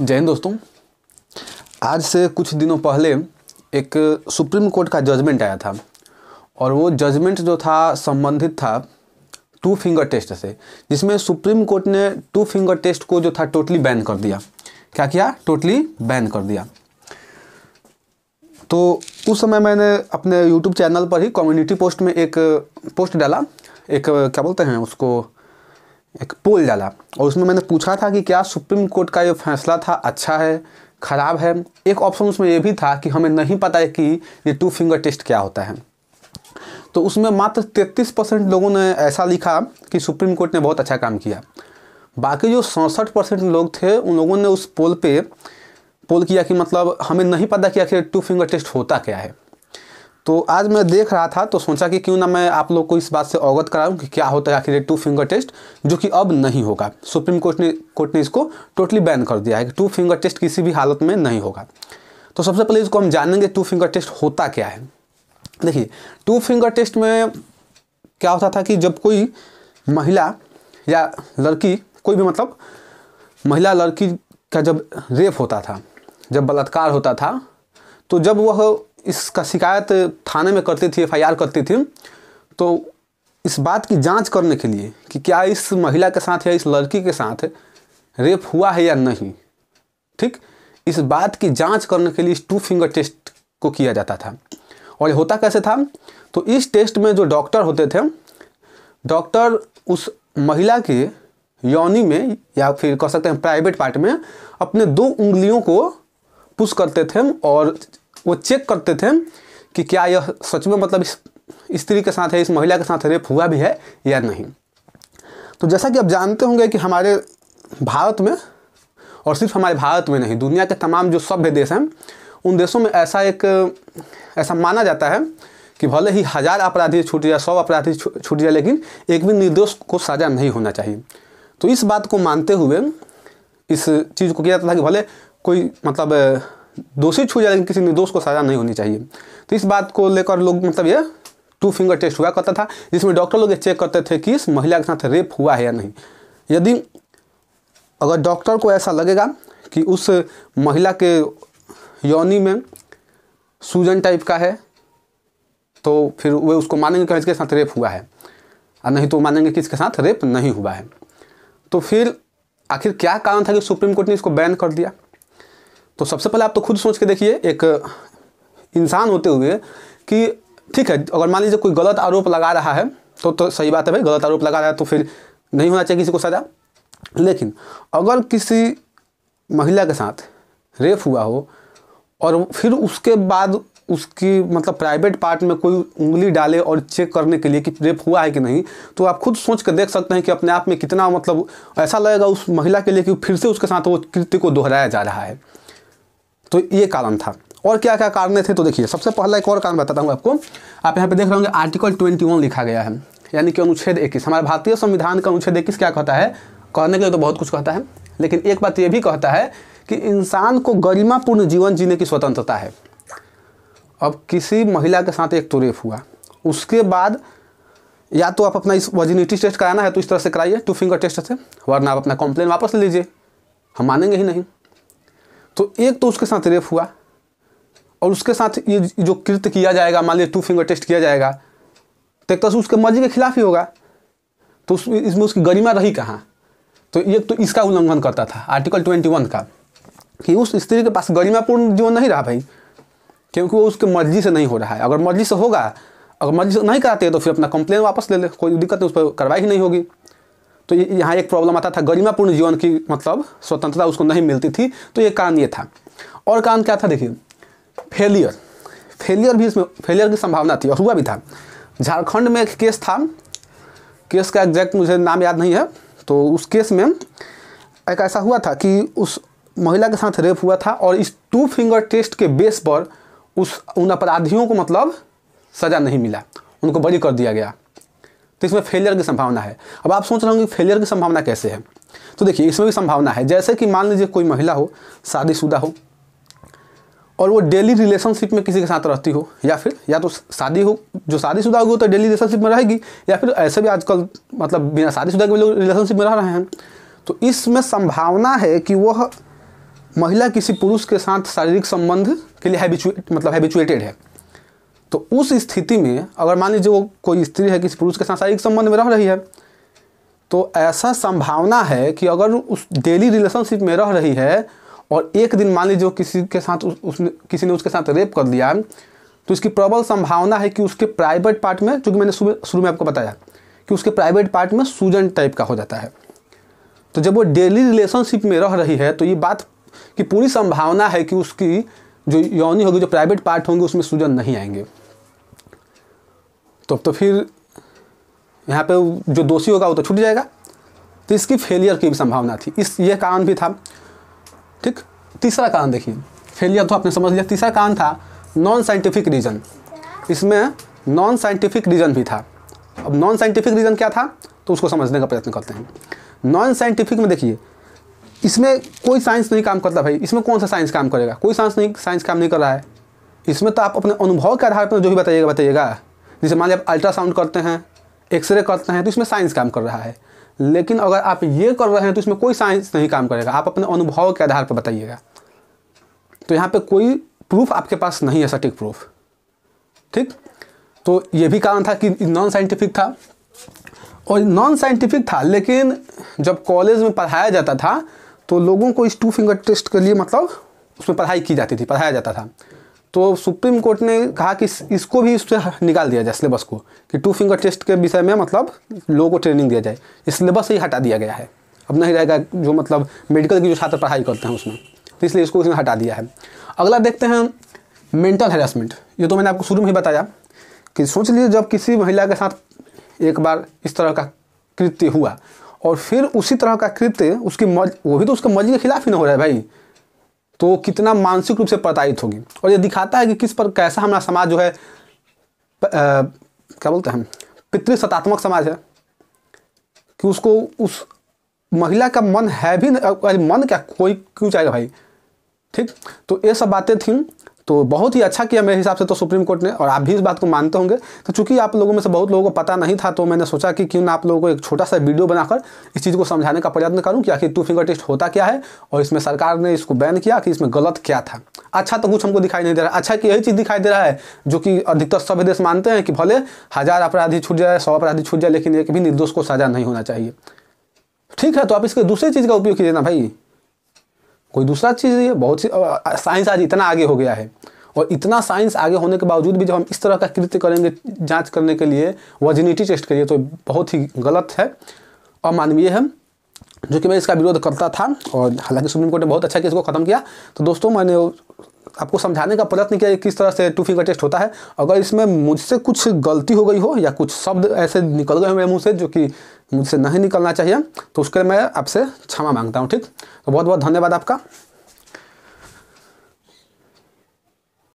जय हिंद दोस्तों आज से कुछ दिनों पहले एक सुप्रीम कोर्ट का जजमेंट आया था और वो जजमेंट जो था संबंधित था टू फिंगर टेस्ट से जिसमें सुप्रीम कोर्ट ने टू फिंगर टेस्ट को जो था टोटली बैन कर दिया क्या किया टोटली बैन कर दिया तो उस समय मैंने अपने यूट्यूब चैनल पर ही कम्युनिटी पोस्ट में एक पोस्ट डाला एक क्या बोलते हैं उसको एक पोल डाला और उसमें मैंने पूछा था कि क्या सुप्रीम कोर्ट का ये फैसला था अच्छा है ख़राब है एक ऑप्शन उसमें यह भी था कि हमें नहीं पता है कि ये टू फिंगर टेस्ट क्या होता है तो उसमें मात्र तैंतीस परसेंट लोगों ने ऐसा लिखा कि सुप्रीम कोर्ट ने बहुत अच्छा काम किया बाकी जो सड़सठ परसेंट लोग थे उन लोगों ने उस पोल पे पोल किया कि मतलब हमें नहीं पता कि आखिर टू फिंगर टेस्ट होता क्या है तो आज मैं देख रहा था तो सोचा कि क्यों ना मैं आप लोग को इस बात से अवगत कराऊं कि क्या होता है आखिर टू फिंगर टेस्ट जो कि अब नहीं होगा सुप्रीम कोर्ट ने कोर्ट ने इसको टोटली बैन कर दिया है कि टू फिंगर टेस्ट किसी भी हालत में नहीं होगा तो सबसे पहले इसको हम जानेंगे टू फिंगर टेस्ट होता क्या है देखिए टू फिंगर टेस्ट में क्या होता था कि जब कोई महिला या लड़की कोई भी मतलब महिला लड़की का जब रेप होता था जब बलात्कार होता था तो जब वह इसका शिकायत थाने में करती थी एफ करती थी तो इस बात की जांच करने के लिए कि क्या इस महिला के साथ या इस लड़की के साथ रेप हुआ है या नहीं ठीक इस बात की जांच करने के लिए इस टू फिंगर टेस्ट को किया जाता था और ये होता कैसे था तो इस टेस्ट में जो डॉक्टर होते थे डॉक्टर उस महिला के योनी में या फिर कह सकते हैं प्राइवेट पार्ट में अपने दो उंगलियों को पुश करते थे और वो चेक करते थे कि क्या यह सच में मतलब इस स्त्री के साथ है इस महिला के साथ रेप हुआ भी है या नहीं तो जैसा कि आप जानते होंगे कि हमारे भारत में और सिर्फ हमारे भारत में नहीं दुनिया के तमाम जो सभ्य देश हैं उन देशों में ऐसा एक ऐसा माना जाता है कि भले ही हज़ार अपराधी छूट जाए सौ अपराधी छूट जाए लेकिन एक भी निर्दोष को साझा नहीं होना चाहिए तो इस बात को मानते हुए इस चीज़ को किया जाता था कि भले कोई मतलब दोषी छू जाए लेकिन किसी निर्दोष को सजा नहीं होनी चाहिए तो इस बात को लेकर लोग मतलब ये टू फिंगर टेस्ट हुआ करता था जिसमें डॉक्टर लोग चेक करते थे कि इस महिला के साथ रेप हुआ है या नहीं यदि अगर डॉक्टर को ऐसा लगेगा कि उस महिला के योनी में सूजन टाइप का है तो फिर वे उसको मानेंगे कि इसके साथ रेप हुआ है और नहीं तो मानेंगे कि इसके साथ रेप नहीं हुआ है तो फिर आखिर क्या कारण था कि सुप्रीम कोर्ट ने इसको बैन कर दिया तो सबसे पहले आप तो खुद सोच के देखिए एक इंसान होते हुए कि ठीक है अगर मान लीजिए कोई गलत आरोप लगा रहा है तो तो सही बात है भाई गलत आरोप लगा रहा है तो फिर नहीं होना चाहिए किसी को सज़ा लेकिन अगर किसी महिला के साथ रेप हुआ हो और फिर उसके बाद उसकी मतलब प्राइवेट पार्ट में कोई उंगली डाले और चेक करने के लिए कि रेप हुआ है कि नहीं तो आप खुद सोच कर देख सकते हैं कि अपने आप में कितना मतलब ऐसा लगेगा उस महिला के लिए कि फिर से उसके साथ वो कृत्य को दोहराया जा रहा है तो ये कारण था और क्या क्या कारण थे तो देखिए सबसे पहला एक और कारण बताता हूँ आपको आप यहाँ पे देख रहे होंगे आर्टिकल 21 लिखा गया है यानी कि अनुच्छेद इक्कीस हमारे भारतीय संविधान का अनुच्छेद इक्कीस क्या कहता है कहने के लिए तो बहुत कुछ कहता है लेकिन एक बात ये भी कहता है कि इंसान को गरिमापूर्ण जीवन जीने की स्वतंत्रता है अब किसी महिला के साथ एक तो रेप हुआ उसके बाद या तो आप अपना इस वर्जिनिटी टेस्ट कराना है तो इस तरह से कराइए टू फिंगर टेस्ट से वरना आप अपना कंप्लेन वापस ले लीजिए हम मानेंगे ही नहीं तो एक तो उसके साथ रेप हुआ और उसके साथ ये जो कृत्य किया जाएगा मान लीजिए टू फिंगर टेस्ट किया जाएगा तो एक तरह तो से उसके मर्जी के खिलाफ ही होगा तो उस, इसमें उसकी गरिमा रही कहाँ तो एक तो इसका उल्लंघन करता था आर्टिकल ट्वेंटी वन का कि उस स्त्री के पास गरिमापूर्ण जीवन नहीं रहा भाई क्योंकि वो उसके मर्जी से नहीं हो रहा है अगर मर्जी से होगा अगर मर्जी से नहीं कराते तो फिर अपना कंप्लेन वापस ले ले कोई दिक्कत नहीं उस पर कार्रवाई ही नहीं होगी तो यहाँ एक प्रॉब्लम आता था गरिमापूर्ण जीवन की मतलब स्वतंत्रता उसको नहीं मिलती थी तो ये कारण ये था और कारण क्या था देखिए फेलियर फेलियर भी इसमें फेलियर की संभावना थी और हुआ भी था झारखंड में एक केस था केस का एग्जैक्ट मुझे नाम याद नहीं है तो उस केस में एक ऐसा हुआ था कि उस महिला के साथ रेप हुआ था और इस टू फिंगर टेस्ट के बेस पर उस उन अपराधियों को मतलब सज़ा नहीं मिला उनको बरी कर दिया गया तो इसमें फेलियर की संभावना है अब आप सोच रहे होंगे फेलियर की संभावना कैसे है तो देखिए इसमें भी संभावना है जैसे कि मान लीजिए कोई महिला हो शादीशुदा हो और वो डेली रिलेशनशिप में किसी के साथ रहती हो या फिर या तो शादी हो जो शादीशुदा होगी तो डेली रिलेशनशिप में रहेगी या फिर ऐसे भी आजकल मतलब बिना शादीशुदा के लोग रिलेशनशिप में रह रहे हैं तो इसमें संभावना है कि वह महिला किसी पुरुष के साथ शारीरिक संबंध के लिए हैबिचुएट मतलब हैबिचुएटेड है तो उस स्थिति में अगर मान लीजिए वो कोई स्त्री है किसी पुरुष के साथ शारीरिक संबंध में रह रही है तो ऐसा संभावना है कि अगर उस डेली रिलेशनशिप में रह रही है और एक दिन मान लीजिए किसी के साथ उस, उसने किसी ने उसके साथ रेप कर लिया तो इसकी प्रबल संभावना है कि उसके प्राइवेट पार्ट में जो कि मैंने शुरू में आपको बताया कि उसके प्राइवेट पार्ट में सूजन टाइप का हो जाता है तो जब वो डेली रिलेशनशिप में रह रही है तो ये बात की पूरी संभावना है कि उसकी जो यौनी होगी जो प्राइवेट पार्ट होंगे उसमें सूजन नहीं आएंगे तो अब तो फिर यहाँ पे जो दोषी होगा वो तो छूट जाएगा तो इसकी फेलियर की भी संभावना थी इस ये कारण भी था ठीक तीसरा कारण देखिए फेलियर तो आपने समझ लिया तीसरा कारण था नॉन साइंटिफिक रीज़न इसमें नॉन साइंटिफिक रीज़न भी था अब नॉन साइंटिफिक रीज़न क्या था तो उसको समझने का प्रयत्न करते हैं नॉन साइंटिफिक में देखिए इसमें कोई साइंस नहीं काम करता भाई इसमें कौन सा साइंस काम करेगा कोई साइंस नहीं साइंस काम नहीं कर रहा है इसमें तो आप अपने अनुभव के आधार पर जो भी बताइएगा बताइएगा जैसे मान लीजिए आप अल्ट्रासाउंड करते हैं एक्सरे करते हैं तो इसमें साइंस काम कर रहा है लेकिन अगर आप ये कर रहे हैं तो इसमें कोई साइंस नहीं काम करेगा आप अपने अनुभव के आधार पर बताइएगा तो यहाँ पे कोई प्रूफ आपके पास नहीं है सटीक प्रूफ ठीक तो ये भी कारण था कि नॉन साइंटिफिक था और नॉन साइंटिफिक था लेकिन जब कॉलेज में पढ़ाया जाता था तो लोगों को इस टू फिंगर टेस्ट के लिए मतलब उसमें पढ़ाई की जाती थी पढ़ाया जाता था तो सुप्रीम कोर्ट ने कहा कि इसको भी इससे निकाल दिया जाए सिलेबस को कि टू फिंगर टेस्ट के विषय में मतलब लोगों को ट्रेनिंग दिया जाए इस सिलेबस से ही हटा दिया गया है अब नहीं रहेगा जो मतलब मेडिकल की जो छात्र पढ़ाई करते हैं उसमें तो इसलिए इसको उसने हटा दिया है अगला देखते हैं मेंटल हेरासमेंट ये तो मैंने आपको शुरू में ही बताया कि सोच लीजिए जब किसी महिला के साथ एक बार इस तरह का कृत्य हुआ और फिर उसी तरह का कृत्य उसकी मर्जी वो भी तो उसके मर्जी के खिलाफ ही ना हो रहा है भाई तो कितना मानसिक रूप से प्रताड़ित होगी और ये दिखाता है कि किस पर कैसा हमारा समाज जो है प, आ, क्या बोलते हैं पितृसतात्मक समाज है कि उसको उस महिला का मन है भी अरे मन क्या कोई क्यों चाहेगा भाई ठीक तो ये सब बातें थी तो बहुत ही अच्छा किया मेरे हिसाब से तो सुप्रीम कोर्ट ने और आप भी इस बात को मानते होंगे तो चूंकि आप लोगों में से बहुत लोगों को पता नहीं था तो मैंने सोचा कि क्यों ना आप लोगों को एक छोटा सा वीडियो बनाकर इस चीज़ को समझाने का प्रयत्न करूं कि आखिर टू फिंगर टेस्ट होता क्या है और इसमें सरकार ने इसको बैन किया कि इसमें गलत क्या था अच्छा तो कुछ हमको दिखाई नहीं दे रहा अच्छा कि यही चीज़ दिखाई दे रहा है जो कि अधिकतर सभी देश मानते हैं कि भले हज़ार अपराधी छूट जाए सौ अपराधी छूट जाए लेकिन एक भी निर्दोष को सजा नहीं होना चाहिए ठीक है तो आप इसके दूसरी चीज़ का उपयोग कीजिए ना भाई कोई दूसरा चीज़ ये बहुत सी साइंस आज इतना आगे हो गया है और इतना साइंस आगे होने के बावजूद भी जब हम इस तरह का कृत्य करेंगे जांच करने के लिए वर्जिनिटी टेस्ट करिए तो बहुत ही गलत है अमानवीय है जो कि मैं इसका विरोध करता था और हालांकि सुप्रीम कोर्ट ने बहुत अच्छा केस को ख़त्म किया तो दोस्तों मैंने आपको समझाने का प्रयत्न किया कि किस तरह से टू फिंगर टेस्ट होता है अगर इसमें मुझसे कुछ गलती हो गई हो या कुछ शब्द ऐसे निकल गए हो मेरे मुँह से जो कि मुझसे नहीं निकलना चाहिए तो उसके लिए मैं आपसे क्षमा मांगता हूँ ठीक तो बहुत बहुत धन्यवाद आपका